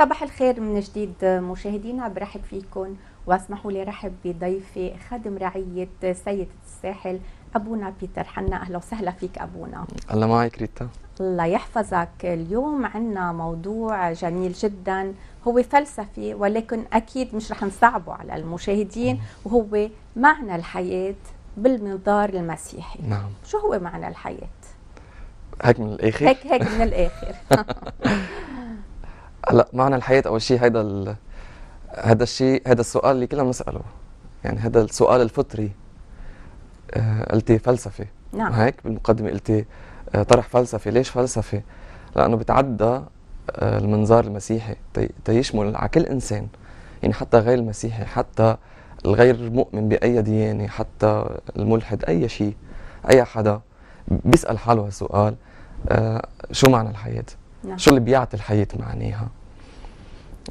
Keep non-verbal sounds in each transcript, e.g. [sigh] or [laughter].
صباح الخير من جديد مشاهدينا برحب فيكم واسمحوا لي رحب بضيفي خادم رعية سيدة الساحل أبونا بيتر حنا أهلا وسهلا فيك أبونا الله معك ريتا الله يحفظك اليوم عنا موضوع جميل جدا هو فلسفي ولكن أكيد مش رح نصعبه على المشاهدين وهو معنى الحياة بالمنظار المسيحي نعم شو هو معنى الحياة؟ هيك من الآخر؟ هيك هيك من الآخر [laughs] هلا معنى الحياه اول شيء هيدا ال... هذا الشيء هذا السؤال اللي كلنا بنساله يعني هذا السؤال الفطري آه قلتي فلسفي نعم هيك بالمقدمه قلتي آه طرح فلسفي ليش فلسفي؟ لانه بتعدى آه المنظار المسيحي تيشمل على كل انسان يعني حتى غير المسيحي حتى الغير مؤمن باي ديانه حتى الملحد اي شيء اي حدا بيسال حاله هالسؤال آه شو معنى الحياه نعم. شو اللي بيعطي الحياه معانيها؟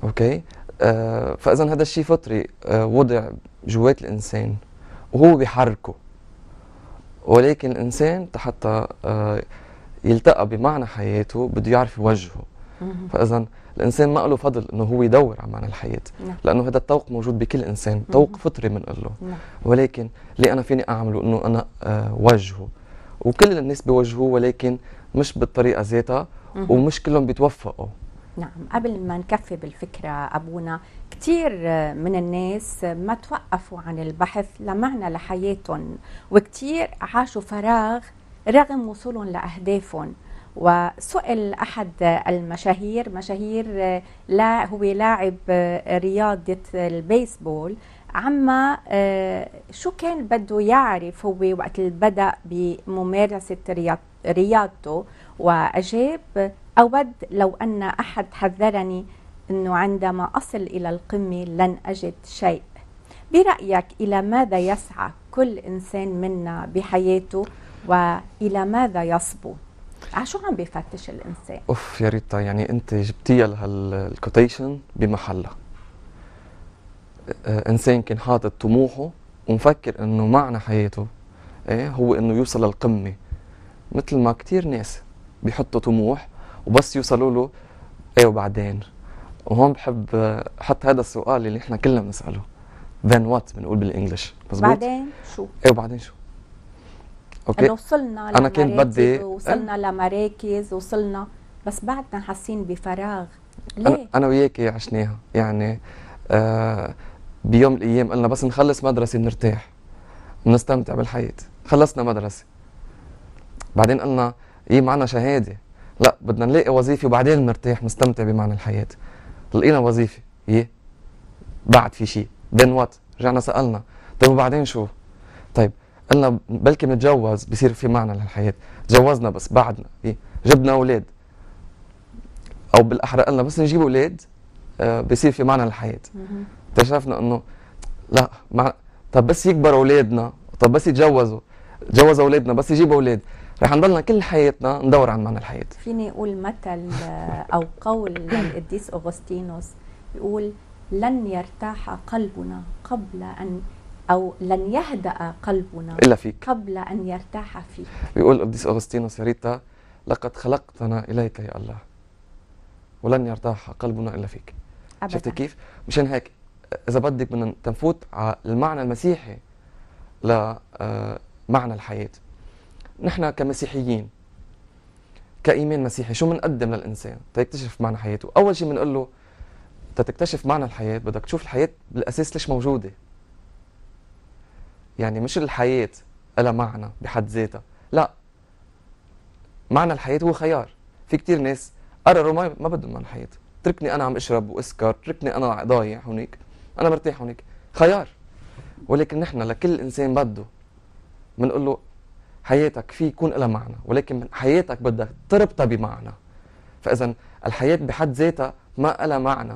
اوكي آه فاذا هذا الشيء فطري آه وضع جوات الانسان وهو بيحركه ولكن الانسان حتى آه يلتقى بمعنى حياته بده يعرف يوجهه فاذا الانسان ما له فضل انه هو يدور على معنى الحياه نعم. لانه هذا الطوق موجود بكل انسان طوق فطري من له نعم. ولكن ليه انا فيني اعمله انه انا آه وجهه وكل الناس بوجهه ولكن مش بالطريقه ذاتها ومش كلهم بيتوفقوا نعم قبل ما نكفي بالفكرة أبونا كثير من الناس ما توقفوا عن البحث لمعنى لحياتهم وكثير عاشوا فراغ رغم وصولهم لأهدافهم وسئل احد المشاهير مشاهير لا هو لاعب رياضه البيسبول عما آه، شو كان بده يعرف هو وقت اللي بدا بممارسه رياضته واجاب أود لو أن أحد حذرني أنه عندما أصل إلى القمة لن أجد شيء برأيك إلى ماذا يسعى كل إنسان منا بحياته وإلى ماذا يصبو عشو آه، عم بيفتش الإنسان؟ أوف يا ريتا يعني أنت جبتيها لهالكوتيشن بمحلها آه، إنسان كان حاطط طموحه ومفكر إنه معنى حياته إيه هو إنه يوصل للقمة مثل ما كتير ناس بيحطوا طموح وبس يوصلوا له ايه وبعدين وهون بحب احط هذا السؤال اللي احنا كلنا بنساله then وات بنقول بالانجلش مزبوط بعدين شو ايه وبعدين شو اوكي انه وصلنا انا كنت بدي إيه؟ وصلنا أه؟ لمراكز وصلنا بس بعدنا حاسين بفراغ ليه؟ انا, أنا وياك عشناها يعني آه بيوم الايام قلنا بس نخلص مدرسه بنرتاح بنستمتع بالحياه خلصنا مدرسه بعدين قلنا ايه معنا شهاده لا بدنا نلاقي وظيفه وبعدين نرتاح مستمتع بمعنى الحياه لقينا وظيفه ايه بعد في شيء then وات رجعنا سالنا طيب وبعدين شو طيب قلنا بلكي نتجوز بصير في معنى للحياه تجوزنا بس بعدنا ايه جبنا اولاد او بالاحرى قلنا بس نجيب اولاد آه، بصير في معنى للحياه طيب اكتشفنا انه لا مع... طب بس يكبر اولادنا طب بس يتجوزوا تجوز اولادنا بس يجيبوا اولاد رح نضلنا كل حياتنا ندور عن معنى الحياة فيني أقول مثل آه، أو قول للقديس أغسطينوس بيقول لن يرتاح قلبنا قبل أن أو لن يهدأ قلبنا إلا فيك قبل أن يرتاح فيك بيقول القديس أغسطينوس يا ريتا لقد خلقتنا إليك يا الله ولن يرتاح قلبنا إلا فيك أبدا. شفت كيف؟ مشان هيك إذا بدك بدنا تنفوت على المعنى المسيحي لمعنى آه، الحياة نحن كمسيحيين كايمان مسيحي شو بنقدم للانسان تيكتشف معنى حياته اول شيء بنقول له تتكتشف معنى الحياه بدك تشوف الحياه بالاساس ليش موجوده يعني مش الحياه لها معنى بحد ذاتها لا معنى الحياه هو خيار في كتير ناس قرروا ما ما بدهم معنى الحياه تركني انا عم اشرب واسكر تركني انا ضايع هونيك انا مرتاح هونيك خيار ولكن نحن لكل انسان بده بنقول له حياتك في يكون لها معنى ولكن حياتك بدك تربطها بمعنى فاذا الحياه بحد ذاتها ما لها معنى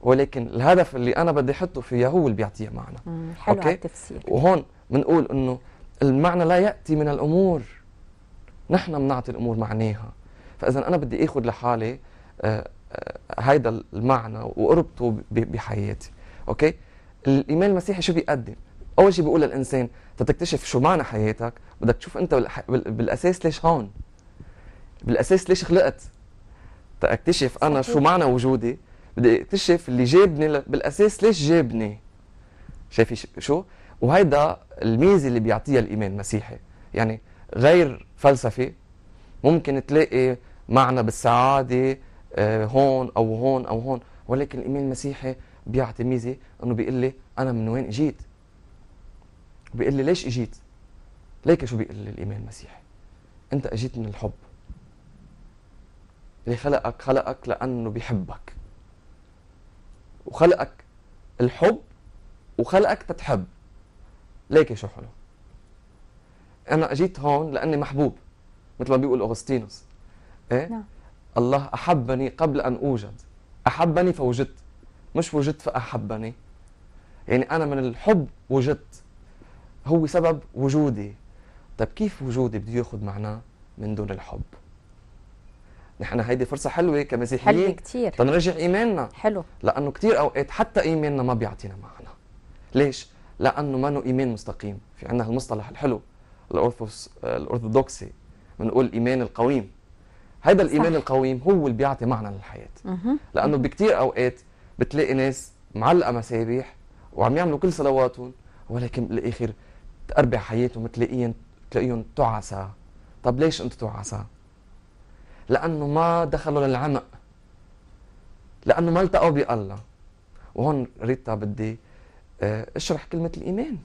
ولكن الهدف اللي انا بدي احطه فيها هو اللي بيعطيها معنى حلو أوكي؟ التفسير وهون بنقول انه المعنى لا ياتي من الامور نحن بنعطي الامور معناها فاذا انا بدي اخذ لحالي آه، آه، هيدا المعنى واربطه بحياتي اوكي الايمان المسيحي شو بيقدم اول شيء بيقول للانسان تكتشف شو معنى حياتك بدك تشوف انت بالاساس ليش هون بالاساس ليش خلقت تكتشف انا شو معنى وجودي بدي اكتشف اللي جابني بالاساس ليش جابني شايفي شو وهيدا الميزه اللي بيعطيها الايمان المسيحي يعني غير فلسفي ممكن تلاقي معنى بالسعاده آه، هون او هون او هون ولكن الايمان المسيحي بيعطي ميزه انه بيقول لي انا من وين اجيت بيقول لي ليش اجيت؟ ليك شو بيقول لي الايمان المسيحي؟ انت اجيت من الحب اللي خلقك خلقك لانه بيحبك وخلقك الحب وخلقك تتحب ليك شو حلو انا اجيت هون لاني محبوب مثل ما بيقول اغسطينوس ايه نعم. الله احبني قبل ان اوجد احبني فوجدت مش وجدت فاحبني يعني انا من الحب وجدت هو سبب وجودي طيب كيف وجودي بده ياخذ معناه من دون الحب نحن هيدي فرصه حلوه كمسيحيين حلوه تنرجع ايماننا حلو لانه كثير اوقات حتى ايماننا ما بيعطينا معنى ليش لانه ما ايمان مستقيم في عندنا هالمصطلح الحلو الأورثوس الأرثوذكسي بنقول الإيمان القويم هذا الإيمان القويم هو اللي بيعطي معنى للحياة لأنه بكتير أوقات بتلاقي ناس معلقة مسابح وعم يعملوا كل صلواتهم ولكن بالآخر تقربع حياتهم تلاقيهم تلاقيهم تعسى طب ليش انت تعسى؟ لانه ما دخلوا للعمق لانه ما التقوا بالله وهون ريتا بدي آه، اشرح كلمه الايمان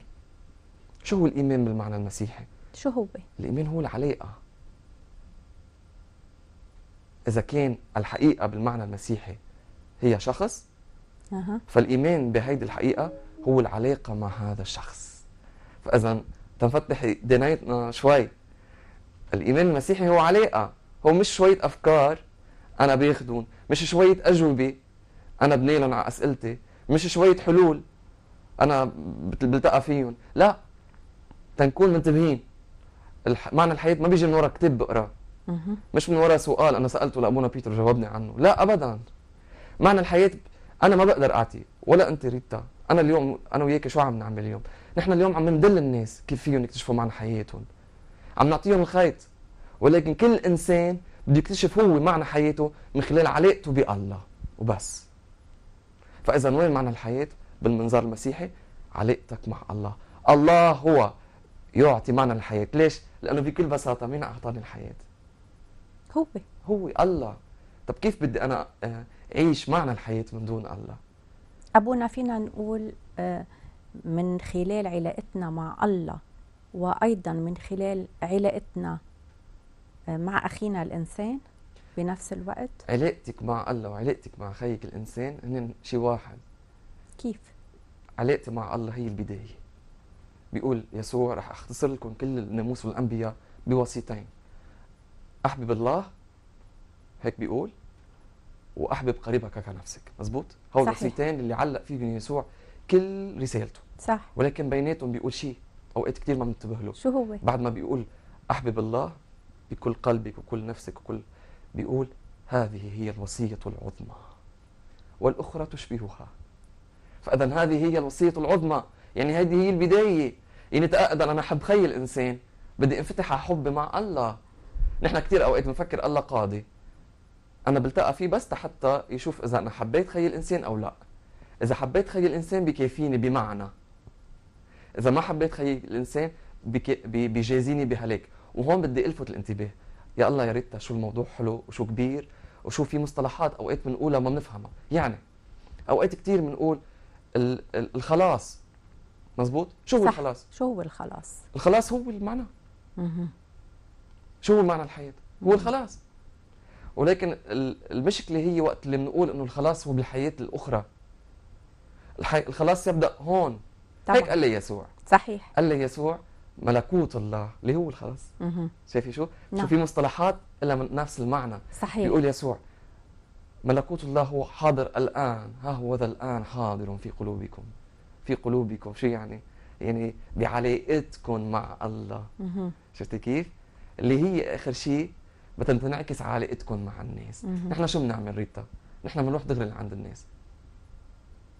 شو هو الايمان بالمعنى المسيحي؟ شو هو؟ الايمان هو العلاقه اذا كان الحقيقه بالمعنى المسيحي هي شخص أه. فالايمان بهيدي الحقيقه هو العلاقه مع هذا الشخص فاذا تنفتح دنيتنا آه، شوي الايمان المسيحي هو علاقه هو مش شويه افكار انا باخذهم مش شويه اجوبه انا بنيلهم على اسئلتي مش شويه حلول انا بلتقى فيهم لا تنكون منتبهين الح... معنى الحياه ما بيجي من ورا كتاب بقراه مش من ورا سؤال انا سالته لابونا بيتر جاوبني عنه لا ابدا معنى الحياه انا ما بقدر اعطي ولا انت ريتا انا اليوم انا وياك شو عم نعمل اليوم نحن اليوم عم ندل الناس كيف فيهم يكتشفوا معنى حياتهم عم نعطيهم الخيط ولكن كل انسان بده يكتشف هو معنى حياته من خلال علاقته بالله وبس فاذا وين معنى الحياه بالمنظار المسيحي علاقتك مع الله الله هو يعطي معنى الحياه ليش لانه بكل بساطه مين اعطاني الحياه هو هو الله طب كيف بدي انا آه، اعيش معنى الحياه من دون الله أبونا فينا نقول آه، من خلال علاقتنا مع الله وأيضا من خلال علاقتنا آه، مع أخينا الإنسان بنفس الوقت علاقتك مع الله وعلاقتك مع خيك الإنسان هن شيء واحد كيف؟ علاقتي مع الله هي البداية بيقول يسوع رح أختصر لكم كل الناموس والأنبياء بوصيتين أحبب الله هيك بيقول واحبب قريبك كنفسك مزبوط هو الوصيتين اللي علق فيهم يسوع كل رسالته صح ولكن بيناتهم بيقول شيء اوقات كثير ما بننتبه له شو هو بعد ما بيقول احبب الله بكل قلبك وكل نفسك وكل بيقول هذه هي الوصيه العظمى والاخرى تشبهها فاذا هذه هي الوصيه العظمى يعني هذه هي البدايه يعني تأقدر انا احب خي الانسان بدي انفتح على حبي مع الله نحن كثير اوقات بنفكر الله قاضي انا بلتقى فيه بس حتى يشوف اذا انا حبيت خي الانسان او لا اذا حبيت خي الانسان بكافيني بمعنى اذا ما حبيت خي الانسان بجازيني بهلاك وهون بدي الفت الانتباه يا الله يا ريتا شو الموضوع حلو وشو كبير وشو في مصطلحات اوقات بنقولها ما بنفهمها يعني اوقات كثير بنقول الخلاص مزبوط شو هو الخلاص شو هو الخلاص الخلاص هو المعنى مه. شو هو معنى الحياه هو الخلاص ولكن المشكله هي وقت اللي بنقول انه الخلاص هو بالحياه الاخرى الحي... الخلاص يبدا هون طبعا. هيك قال لي يسوع صحيح قال لي يسوع ملكوت الله اللي هو الخلاص شايفي شو؟ نعم. شو في مصطلحات لها من نفس المعنى صحيح بيقول يسوع ملكوت الله هو حاضر الان ها هو ذا الان حاضر في قلوبكم في قلوبكم شو يعني؟ يعني بعلاقتكم مع الله شفتي كيف؟ اللي هي اخر شيء بدها تنعكس علاقتكم مع الناس نحن شو بنعمل ريتا نحن بنروح دغري لعند الناس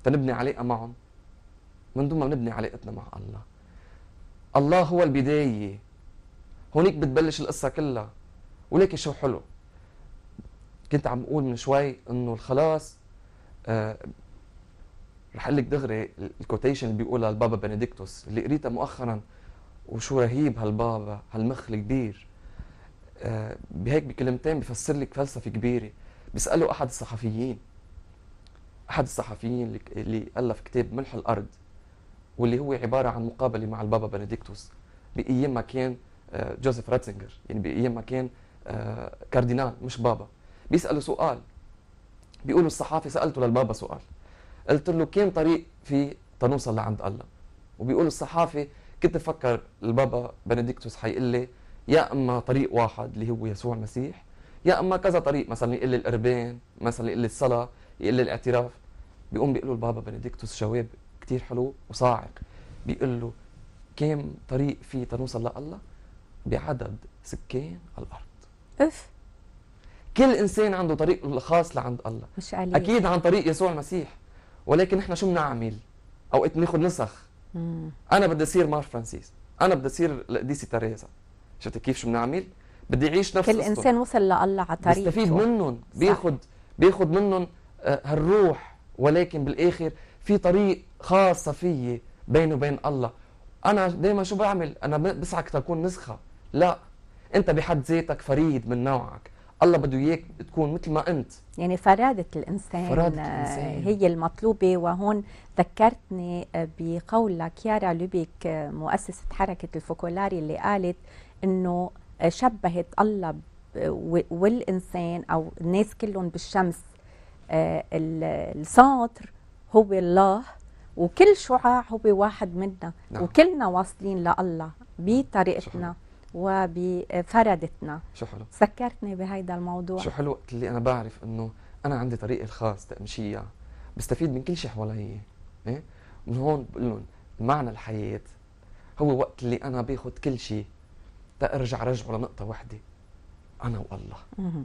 فنبني علاقه معهم من دون ما نبني علاقتنا مع الله الله هو البدايه هونيك بتبلش القصه كلها ولكن شو حلو كنت عم اقول من شوي انه الخلاص آه رح اقول لك دغري الكوتيشن اللي بيقولها البابا بنديكتوس اللي قريتها مؤخرا وشو رهيب هالبابا هالمخ الكبير بهيك آه، بكلمتين بفسر لك فلسفه كبيره بيسالوا احد الصحفيين احد الصحفيين اللي الف كتاب ملح الارض واللي هو عباره عن مقابله مع البابا بنديكتوس بايام ما كان آه، جوزيف راتزنجر يعني بايام ما كان آه، كاردينال مش بابا بيسالوا سؤال بيقولوا الصحافي سالته للبابا سؤال قلت له كم طريق في تنوصل لعند الله وبيقول الصحافي كنت بفكر البابا بنديكتوس حيقول لي يا اما طريق واحد اللي هو يسوع المسيح يا اما كذا طريق مثلا يقل لي القربان مثلا يقل الصلاه يقل الاعتراف بيقوم بيقول له البابا بنديكتوس شواب كثير حلو وصاعق بيقول له كم طريق في تنوصل لله بعدد سكان الارض اف كل انسان عنده طريق الخاص لعند الله مش عليك. اكيد عن طريق يسوع المسيح ولكن احنا شو بنعمل اوقات ناخذ نسخ مم. انا بدي اصير مار فرانسيس انا بدي اصير القديسه تريزا شفت كيف شو بنعمل بدي اعيش نفس كل انسان وصل لله على طريقه بيستفيد منهم بياخذ بياخذ منهم آه، هالروح ولكن بالاخر في طريق خاصه فيي بيني وبين الله انا دائما شو بعمل انا بسعى تكون نسخه لا انت بحد ذاتك فريد من نوعك الله بده اياك تكون مثل ما انت يعني فرادة الإنسان, فرادة الإنسان آه، هي المطلوبة وهون ذكرتني بقول لكيارا لوبيك آه، مؤسسة حركة الفوكولاري اللي قالت انه شبهت الله والانسان او الناس كلهم بالشمس آه، الساطر هو الله وكل شعاع هو واحد منا نعم. وكلنا واصلين لله بطريقتنا وبفردتنا شو حلو سكرتني بهيدا الموضوع شو حلو وقت اللي انا بعرف انه انا عندي طريقي الخاص تمشيها بستفيد من كل شيء حوالي ايه من هون بقول لهم معنى الحياه هو وقت اللي انا باخذ كل شيء ده ارجع رجعه لنقطه واحده انا والله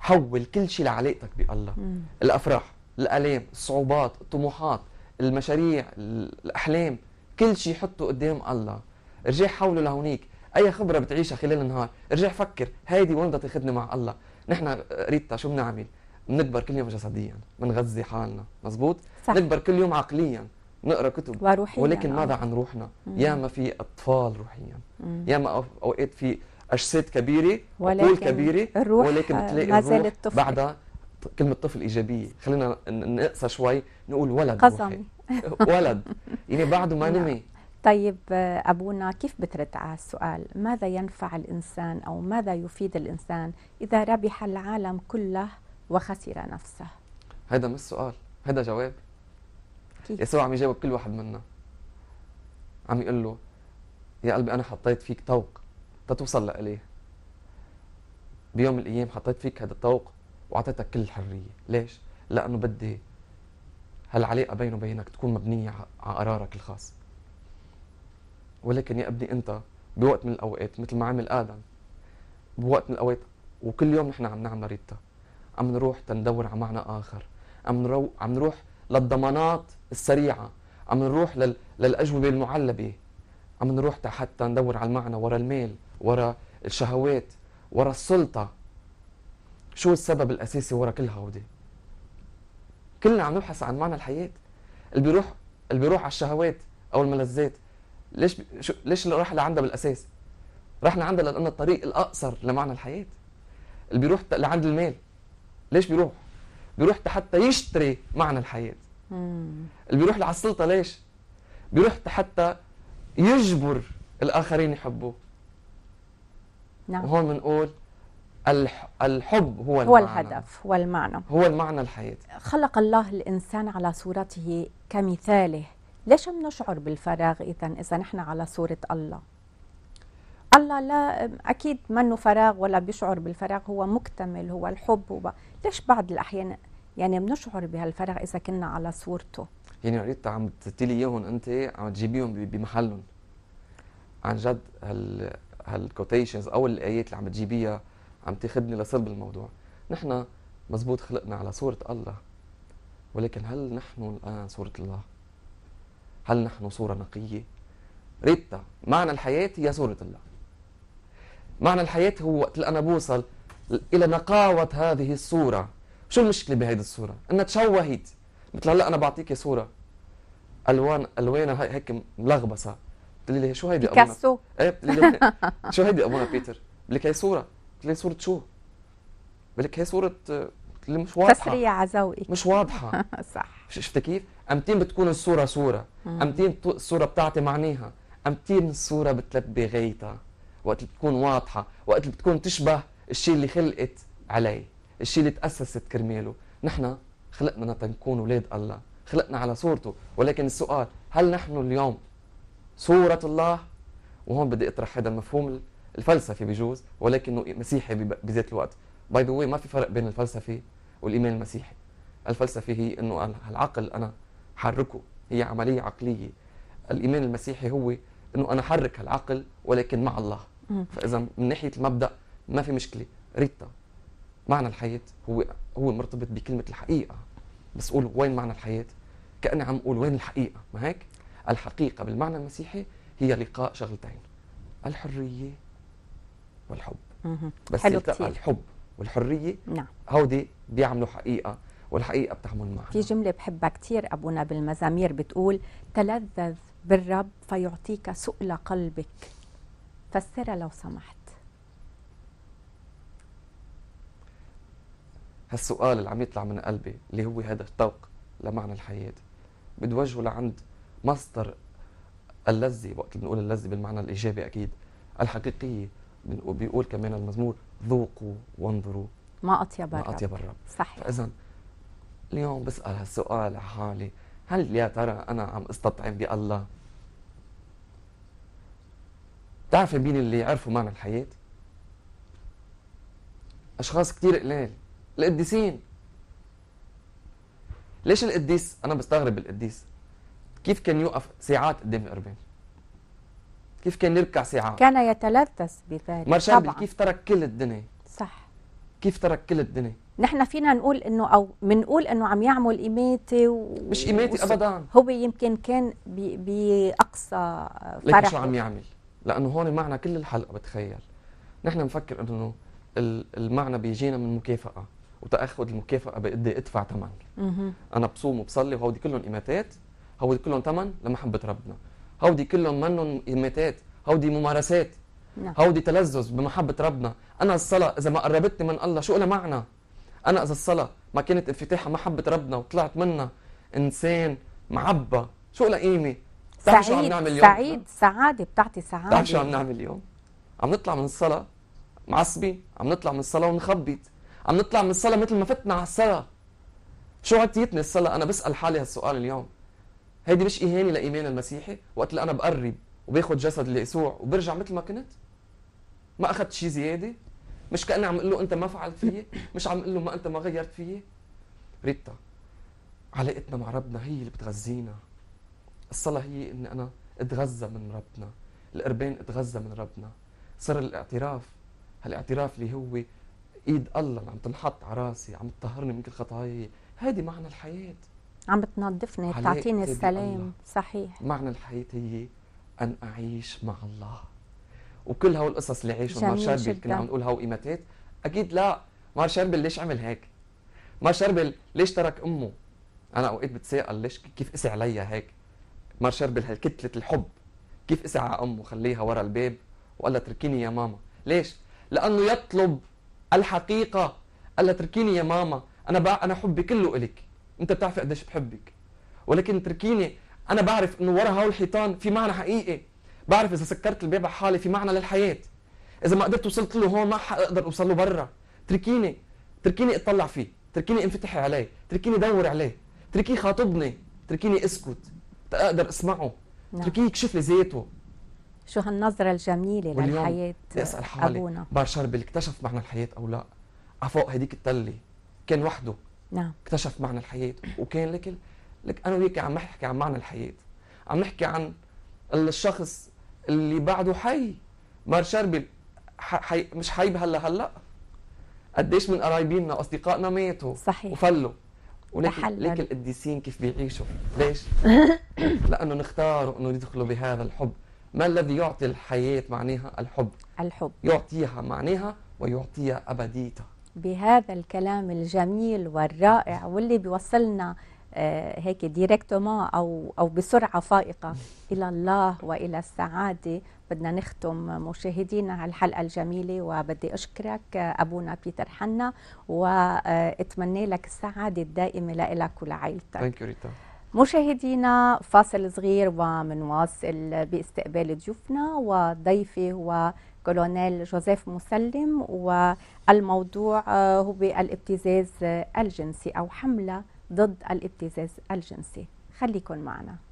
حول كل شيء لعلاقتك بالله الافراح الالام الصعوبات الطموحات المشاريع الاحلام كل شيء حطه قدام الله ارجع حوله لهونيك اي خبره بتعيشها خلال النهار ارجع فكر هيدي وين بدها تاخذني مع الله نحن ريتا شو بنعمل بنكبر كل يوم جسديا بنغذي حالنا مزبوط صح. نكبر كل يوم عقليا نقرا كتب وروحيا ولكن ماذا آه. عن روحنا؟ ياما في اطفال روحيا ياما اوقات في اجساد كبيره عقول كبيره الروح ولكن آه، بتلاقي الروح بعدها كلمة طفل إيجابية خلينا نقصى شوي نقول ولد قزم [laughs] ولد يعني بعده ما [laughs] نعم. نمي طيب آه، أبونا كيف بترد على السؤال ماذا ينفع الإنسان أو ماذا يفيد الإنسان إذا ربح العالم كله وخسر نفسه هذا مش سؤال هذا جواب اكيد يسوع عم يجاوب كل واحد منا عم يقول له يا قلبي انا حطيت فيك طوق تتوصل لإليه بيوم من الايام حطيت فيك هذا الطوق واعطيتك كل الحريه ليش لانه بدي هالعلاقه بينه وبينك تكون مبنيه على قرارك الخاص ولكن يا ابني انت بوقت من الاوقات مثل ما عمل ادم بوقت من الاوقات وكل يوم نحن عم نعمل ريتا عم نروح تندور على معنى اخر عم نرو... عم نروح للضمانات السريعه عم نروح لل... للاجوبه المعلبه عم نروح حتى ندور على المعنى ورا المال ورا الشهوات ورا السلطه شو السبب الاساسي ورا كل هودي كلنا عم نبحث عن معنى الحياه اللي بيروح اللي بيروح على الشهوات او الملذات ليش ب... شو... ليش اللي راح لعندها بالاساس راح لعندها لانه الطريق الاقصر لمعنى الحياه اللي بيروح لعند المال ليش بيروح بيروح حتى يشتري معنى الحياه اللي بيروح على السلطه ليش بيروح حتى يجبر الاخرين يحبوه نعم وهون بنقول الحب هو, هو المعنى. الهدف والمعنى هو المعنى الحياة خلق الله الإنسان على صورته كمثاله ليش بنشعر بالفراغ إذا إذا نحن على صورة الله الله لا أكيد منه فراغ ولا بيشعر بالفراغ هو مكتمل هو الحب هو ليش بعض الأحيان يعني بنشعر بهالفرق اذا كنا على صورته يعني ريت عم تتلي اياهم انت عم تجيبيهم بمحلهم عن جد هال هالكوتيشنز او الايات اللي عم تجيبيها عم تاخذني لصلب الموضوع نحن مزبوط خلقنا على صوره الله ولكن هل نحن الان صوره الله هل نحن صوره نقيه ريتا معنى الحياه هي صوره الله معنى الحياه هو وقت اللي انا بوصل الى نقاوه هذه الصوره شو المشكله بهيدي الصوره؟ انها تشوهت مثل هلا انا بعطيكي صوره الوان الوانها هيك ملغبصه بتقولي لي شو هيدي ابونا بيكاسو ايه بتقولي لي [laughs] شو هيدي ابونا بيتر؟ بقول لك هي صوره قلت لي صوره شو؟ بقول لك هي صوره اللي مش واضحه تسرية على ذوقي مش واضحه [laughs] صح شفتي كيف؟ امتين بتكون الصوره صوره امتين الصوره بتعطي معناها امتين الصوره بتلبي غايتها وقت بتكون واضحه وقت بتكون تشبه الشيء اللي خلقت عليه الشيء اللي تأسست كرماله نحن خلقنا تنكون أولاد الله خلقنا على صورته ولكن السؤال هل نحن اليوم صورة الله وهون بدي اطرح هذا المفهوم الفلسفي بجوز ولكنه مسيحي بذات الوقت باي ذا ما في فرق بين الفلسفي والايمان المسيحي الفلسفي هي انه العقل انا حركه هي عمليه عقليه الايمان المسيحي هو انه انا حرك العقل ولكن مع الله فاذا من ناحيه المبدا ما في مشكله ريتا معنى الحياة هو هو مرتبط بكلمة الحقيقة بس قول وين معنى الحياة كأني عم أقول وين الحقيقة ما هيك الحقيقة بالمعنى المسيحي هي لقاء شغلتين الحرية والحب بس حلو كتير. الحب والحرية نعم هودي بيعملوا حقيقة والحقيقة بتعمل معها في جملة بحبها كتير أبونا بالمزامير بتقول تلذذ بالرب فيعطيك سؤل قلبك فسرها لو سمحت هالسؤال اللي عم يطلع من قلبي اللي هو هذا الطوق لمعنى الحياة بدي وجهه لعند مصدر اللذة وقت بنقول اللذة بالمعنى الإيجابي أكيد الحقيقية بيقول كمان المزمور ذوقوا وانظروا ما أطيب الرب ما أطيب الرب صحيح فإذا اليوم بسأل هالسؤال حالي هل يا ترى أنا عم استطعم بالله؟ بتعرفي مين اللي عرفوا معنى الحياة؟ أشخاص كثير قلال القديسين ليش القديس انا بستغرب القديس كيف كان يوقف ساعات قدام القربان كيف كان يركع ساعات كان يتلذذ بذلك مرشال طبعا كيف ترك كل الدنيا صح كيف ترك كل الدنيا نحن فينا نقول انه او بنقول انه عم يعمل اماته و... مش اماته ابدا هو يمكن كان باقصى فرح ليش شو عم يعمل لانه هون معنا كل الحلقه بتخيل نحن بنفكر انه المعنى بيجينا من مكافاه وتاخذ المكافاه بدي ادفع ثمن انا بصوم وبصلي وهودي كلهم ايماتات هودي كلهم ثمن لمحبه ربنا هودي كلهم منهم ايماتات هودي ممارسات نعم. هودي تلذذ بمحبه ربنا انا الصلاه اذا ما قربتني من الله شو لها معنى انا اذا الصلاه ما كانت انفتاحها محبه ربنا وطلعت منها انسان معبى شو لها قيمه سعيد شو عم نعمل اليوم سعيد سعاده بتعطي سعاده بتعرف شو عم نعمل اليوم عم نطلع من الصلاه معصبين عم نطلع من الصلاه ونخبط عم نطلع من الصلاه مثل ما فتنا على الصلاه شو عطيتني الصلاه انا بسال حالي هالسؤال اليوم هيدي مش اهانه لايمان المسيحي وقت اللي انا بقرب وباخذ جسد ليسوع وبرجع مثل ما كنت ما اخذت شيء زياده مش كاني عم اقول له انت ما فعلت فيي مش عم اقول له ما انت ما غيرت فيي ريتا علاقتنا مع ربنا هي اللي بتغذينا الصلاه هي اني انا اتغذى من ربنا القربان اتغذى من ربنا صار الاعتراف هالاعتراف اللي هو ايد الله اللي عم تنحط على راسي عم تطهرني من كل خطاياي هذه معنى الحياه عم بتنظفني بتعطيني السلام صحيح معنى الحياه هي ان اعيش مع الله وكل هول القصص اللي عيشهم مارشال كنا عم نقول هو ايماتات اكيد لا مارشال ليش عمل هيك مارشال ليش ترك امه انا اوقات بتساءل ليش كيف قسي عليا هيك مارشال هالكتله الحب كيف قسي على امه خليها ورا الباب وقال لها اتركيني يا ماما ليش لانه يطلب الحقيقه قال لها تركيني يا ماما انا بع... انا حبي كله الك انت بتعرفي قديش بحبك ولكن تركيني انا بعرف انه ورا هول الحيطان في معنى حقيقي بعرف اذا سكرت الباب على حالي في معنى للحياه اذا ما قدرت وصلت له هون ما حقدر اوصل له برا تركيني تركيني اتطلع فيه تركيني انفتحي عليه تركيني دور عليه تركيه خاطبني تركيني اسكت تقدر اسمعه نعم. تركيه يكشف لي ذاته شو هالنظره الجميله للحياه اسال حالي ابونا بشار اكتشف معنى الحياه او لا عفوق هديك التله كان وحده نعم اكتشف معنى الحياه وكان لك لك انا وياك عم نحكي عن معنى الحياه عم نحكي عن الشخص اللي بعده حي بار شربل حي مش حي هلا هلا قديش من قرايبيننا واصدقائنا ماتوا صحيح وفلوا ولكن ليك القديسين كيف بيعيشوا ليش؟ [laughs] لانه نختاروا انه يدخلوا بهذا الحب ما الذي يعطي الحياة معناها الحب الحب يعطيها معناها ويعطيها أبديتها بهذا الكلام الجميل والرائع واللي بيوصلنا آه، هيك ديريكتومون او او بسرعه فائقه [laughs] الى الله والى السعاده بدنا نختم مشاهدينا على الحلقه الجميله وبدي اشكرك ابونا بيتر حنا واتمنى لك السعاده الدائمه لك ولعائلتك مشاهدينا فاصل صغير ومنواصل باستقبال ضيوفنا وضيفي هو كولونيل جوزيف مسلم والموضوع آه، هو الابتزاز الجنسي أو حملة ضد الابتزاز الجنسي خليكن معنا